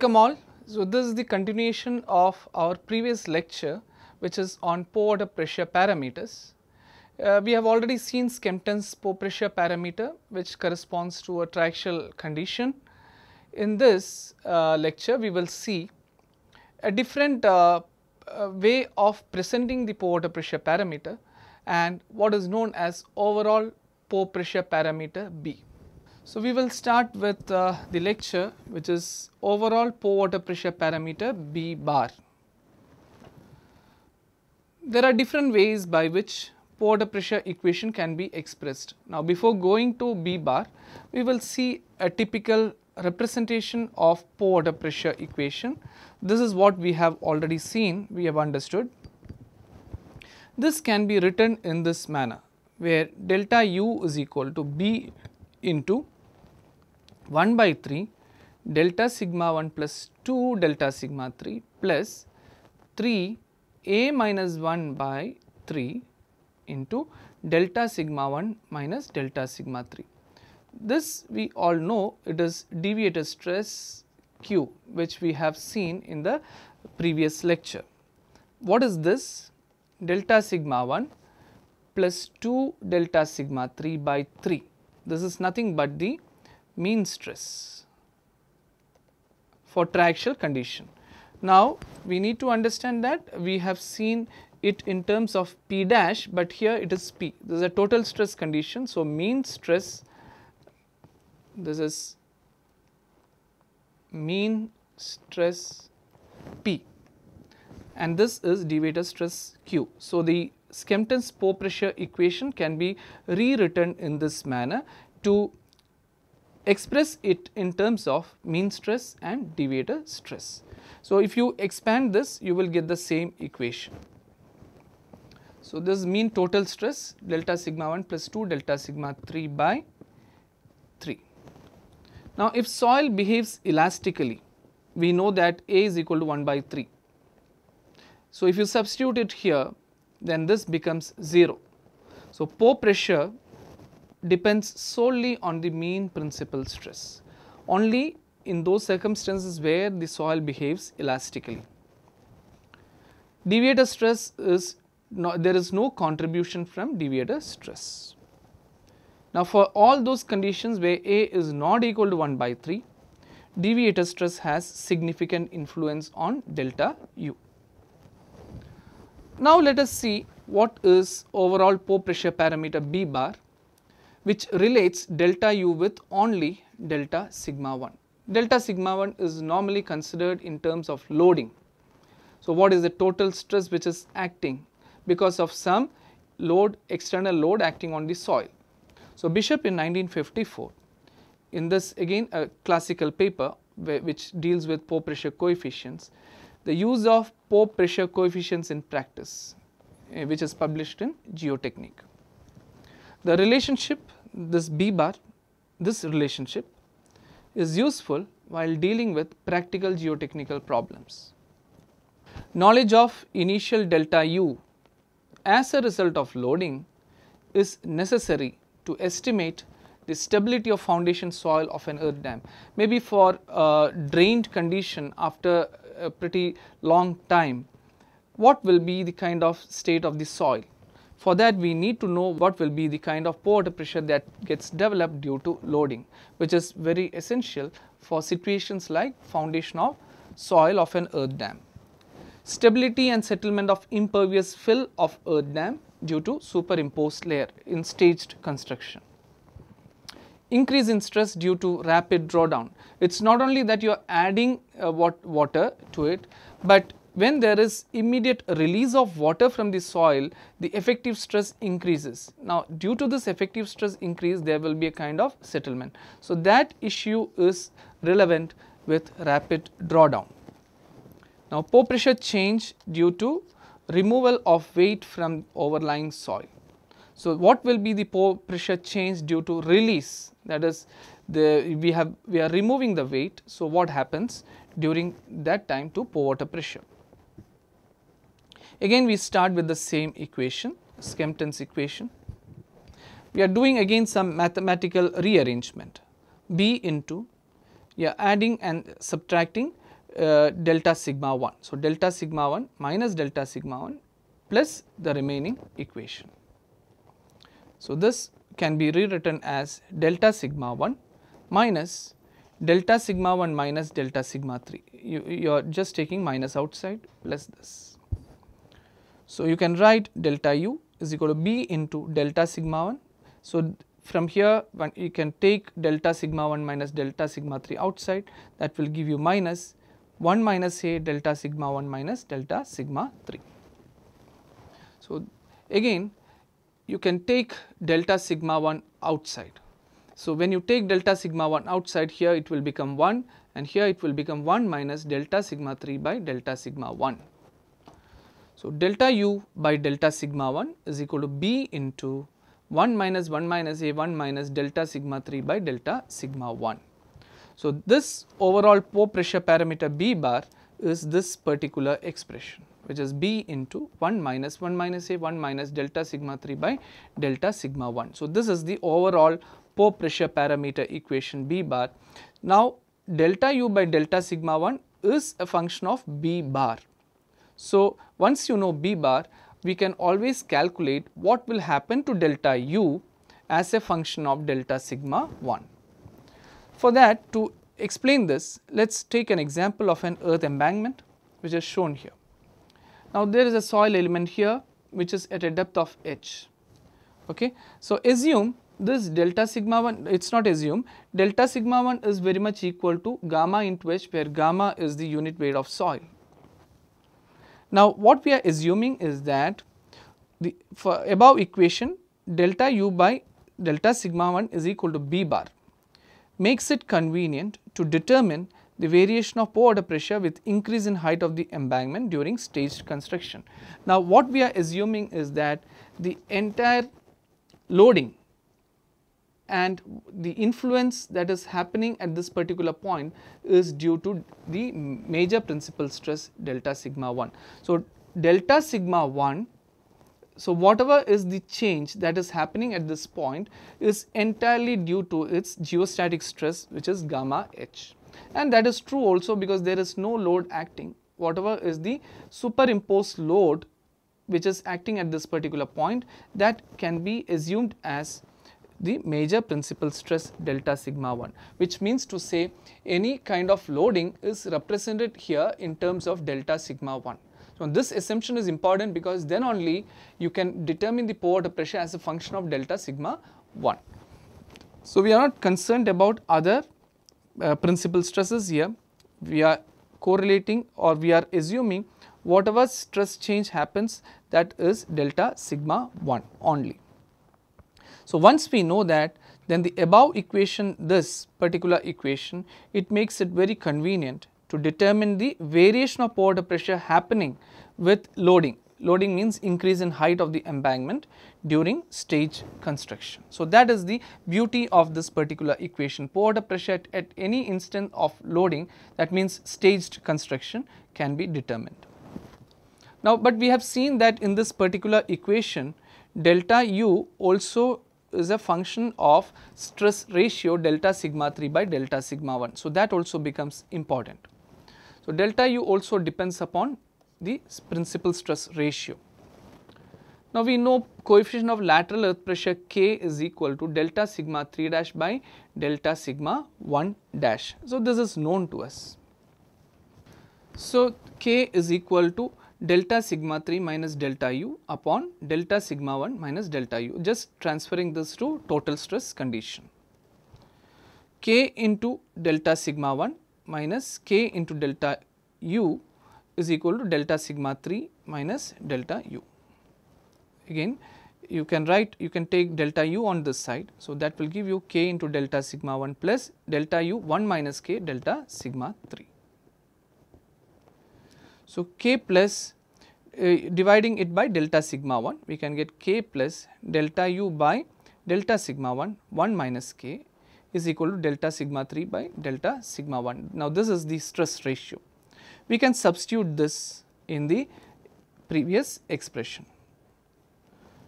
Welcome all. So, this is the continuation of our previous lecture which is on pore water pressure parameters. Uh, we have already seen Skempton's pore pressure parameter which corresponds to a triaxial condition. In this uh, lecture, we will see a different uh, uh way of presenting the pore water pressure parameter and what is known as overall pore pressure parameter B. So, we will start with uh, the lecture which is overall pore water pressure parameter B bar. There are different ways by which pore water pressure equation can be expressed. Now, before going to B bar, we will see a typical representation of pore water pressure equation. This is what we have already seen, we have understood. This can be written in this manner where delta U is equal to B into 1 by 3 delta sigma 1 plus 2 delta sigma 3 plus 3 a minus 1 by 3 into delta sigma 1 minus delta sigma 3. This we all know it is deviator stress Q which we have seen in the previous lecture. What is this? Delta sigma 1 plus 2 delta sigma 3 by 3. This is nothing but the mean stress for triaxial condition. Now, we need to understand that we have seen it in terms of P dash, but here it is P. This is a total stress condition. So, mean stress, this is mean stress P and this is deviator stress Q. So, the Skempton's pore pressure equation can be rewritten in this manner to express it in terms of mean stress and deviator stress. So, if you expand this you will get the same equation. So, this is mean total stress delta sigma 1 plus 2 delta sigma 3 by 3. Now, if soil behaves elastically we know that A is equal to 1 by 3. So, if you substitute it here then this becomes 0. So, pore pressure depends solely on the mean principal stress, only in those circumstances where the soil behaves elastically. Deviator stress is no, there is no contribution from deviator stress. Now, for all those conditions where A is not equal to 1 by 3, deviator stress has significant influence on delta U. Now, let us see what is overall pore pressure parameter B bar which relates delta u with only delta sigma 1. Delta sigma 1 is normally considered in terms of loading. So, what is the total stress which is acting because of some load external load acting on the soil. So, Bishop in 1954 in this again a classical paper which deals with pore pressure coefficients, the use of pore pressure coefficients in practice eh, which is published in Geotechnique. The relationship this B bar, this relationship is useful while dealing with practical geotechnical problems. Knowledge of initial delta U as a result of loading is necessary to estimate the stability of foundation soil of an earth dam. Maybe for drained condition after a pretty long time, what will be the kind of state of the soil? For that we need to know what will be the kind of pore pressure that gets developed due to loading which is very essential for situations like foundation of soil of an earth dam. Stability and settlement of impervious fill of earth dam due to superimposed layer in staged construction. Increase in stress due to rapid drawdown. It is not only that you are adding uh, water to it, but when there is immediate release of water from the soil, the effective stress increases. Now, due to this effective stress increase, there will be a kind of settlement. So, that issue is relevant with rapid drawdown. Now, pore pressure change due to removal of weight from overlying soil. So, what will be the pore pressure change due to release that is the we have we are removing the weight. So, what happens during that time to pore water pressure. Again we start with the same equation, Skempton's equation. We are doing again some mathematical rearrangement, B into, you are adding and subtracting uh, delta sigma 1. So, delta sigma 1 minus delta sigma 1 plus the remaining equation. So, this can be rewritten as delta sigma 1 minus delta sigma 1 minus delta sigma 3. You, you are just taking minus outside plus this. So, you can write delta u is equal to b into delta sigma 1. So, from here you can take delta sigma 1 minus delta sigma 3 outside that will give you minus 1 minus a delta sigma 1 minus delta sigma 3. So, again you can take delta sigma 1 outside. So, when you take delta sigma 1 outside here it will become 1 and here it will become 1 minus delta sigma 3 by delta sigma 1. So, delta u by delta sigma 1 is equal to b into 1 minus 1 minus a 1 minus delta sigma 3 by delta sigma 1. So, this overall pore pressure parameter b bar is this particular expression which is b into 1 minus 1 minus a 1 minus delta sigma 3 by delta sigma 1. So, this is the overall pore pressure parameter equation b bar. Now, delta u by delta sigma 1 is a function of b bar so, once you know B bar, we can always calculate what will happen to delta U as a function of delta sigma 1. For that to explain this, let us take an example of an earth embankment which is shown here. Now, there is a soil element here which is at a depth of h. Okay. So, assume this delta sigma 1 it is not assume delta sigma 1 is very much equal to gamma into h where gamma is the unit weight of soil now, what we are assuming is that the for above equation delta u by delta sigma 1 is equal to b bar makes it convenient to determine the variation of pore water pressure with increase in height of the embankment during staged construction. Now, what we are assuming is that the entire loading and the influence that is happening at this particular point is due to the major principal stress delta sigma 1. So, delta sigma 1 so, whatever is the change that is happening at this point is entirely due to its geostatic stress which is gamma H. And that is true also because there is no load acting. Whatever is the superimposed load which is acting at this particular point that can be assumed as the major principal stress delta sigma 1 which means to say any kind of loading is represented here in terms of delta sigma 1. So, this assumption is important because then only you can determine the pore water pressure as a function of delta sigma 1. So, we are not concerned about other uh, principal stresses here. We are correlating or we are assuming whatever stress change happens that is delta sigma 1 only. So, once we know that then the above equation this particular equation it makes it very convenient to determine the variation of water pressure happening with loading. Loading means increase in height of the embankment during stage construction. So, that is the beauty of this particular equation. Water pressure at, at any instant of loading that means staged construction can be determined. Now, but we have seen that in this particular equation delta u also is a function of stress ratio delta sigma 3 by delta sigma 1. So, that also becomes important. So, delta U also depends upon the principal stress ratio. Now, we know coefficient of lateral earth pressure K is equal to delta sigma 3 dash by delta sigma 1 dash. So, this is known to us. So, K is equal to delta sigma 3 minus delta u upon delta sigma 1 minus delta u just transferring this to total stress condition. K into delta sigma 1 minus K into delta u is equal to delta sigma 3 minus delta u. Again you can write you can take delta u on this side. So, that will give you K into delta sigma 1 plus delta u 1 minus K delta sigma 3. So, k plus uh, dividing it by delta sigma 1 we can get k plus delta u by delta sigma 1 1 minus k is equal to delta sigma 3 by delta sigma 1. Now, this is the stress ratio. We can substitute this in the previous expression.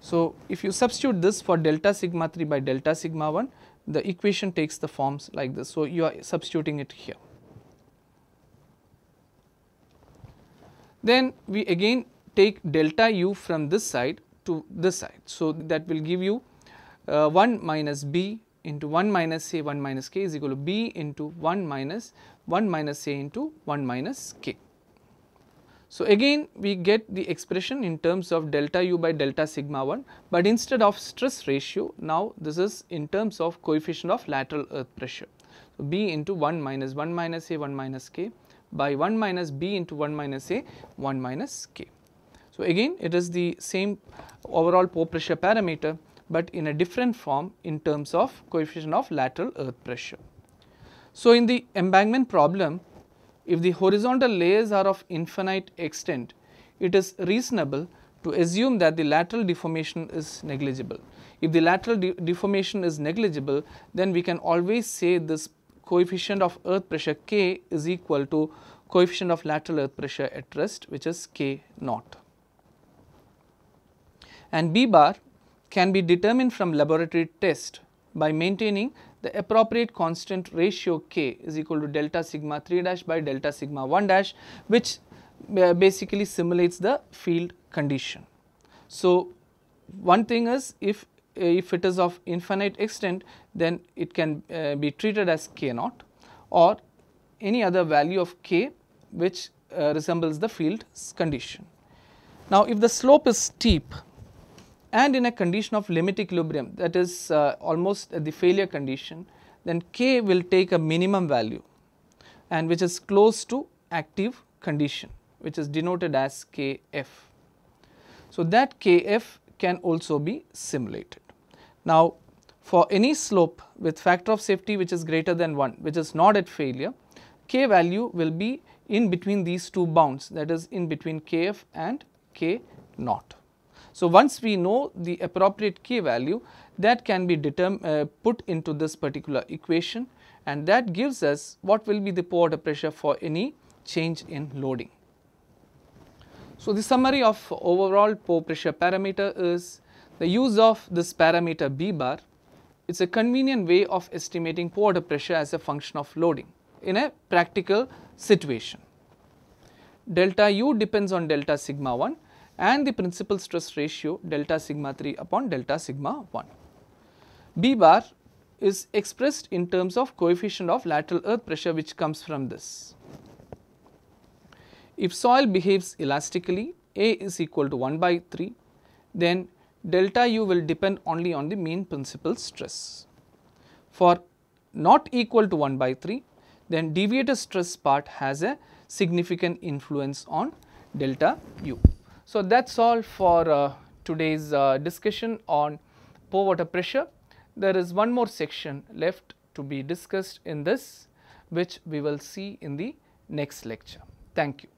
So, if you substitute this for delta sigma 3 by delta sigma 1 the equation takes the forms like this. So, you are substituting it here. Then we again take delta u from this side to this side. So, that will give you uh, 1 minus b into 1 minus a 1 minus k is equal to b into 1 minus 1 minus a into 1 minus k. So, again we get the expression in terms of delta u by delta sigma 1, but instead of stress ratio now this is in terms of coefficient of lateral earth pressure. So, b into 1 minus 1 minus a 1 minus k by 1 minus b into 1 minus a 1 minus k. So, again it is the same overall pore pressure parameter but in a different form in terms of coefficient of lateral earth pressure. So, in the embankment problem if the horizontal layers are of infinite extent it is reasonable to assume that the lateral deformation is negligible. If the lateral de deformation is negligible then we can always say this coefficient of earth pressure K is equal to coefficient of lateral earth pressure at rest which is K naught. And B bar can be determined from laboratory test by maintaining the appropriate constant ratio K is equal to delta sigma 3 dash by delta sigma 1 dash which uh, basically simulates the field condition. So, one thing is if if it is of infinite extent then it can uh, be treated as k naught or any other value of k which uh, resembles the field condition. Now, if the slope is steep and in a condition of limit equilibrium that is uh, almost the failure condition then k will take a minimum value and which is close to active condition which is denoted as kf. So, that kf can also be simulated. Now, for any slope with factor of safety which is greater than 1 which is not at failure, k value will be in between these two bounds that is in between kf and k naught. So, once we know the appropriate k value that can be uh, put into this particular equation and that gives us what will be the pore water pressure for any change in loading. So, the summary of overall pore pressure parameter is the use of this parameter B bar is a convenient way of estimating pore water pressure as a function of loading in a practical situation. Delta U depends on delta sigma 1 and the principal stress ratio delta sigma 3 upon delta sigma 1. B bar is expressed in terms of coefficient of lateral earth pressure which comes from this. If soil behaves elastically A is equal to 1 by 3 then delta u will depend only on the mean principal stress. For not equal to 1 by 3, then deviated stress part has a significant influence on delta u. So, that is all for uh, today's uh, discussion on pore water pressure. There is one more section left to be discussed in this which we will see in the next lecture. Thank you.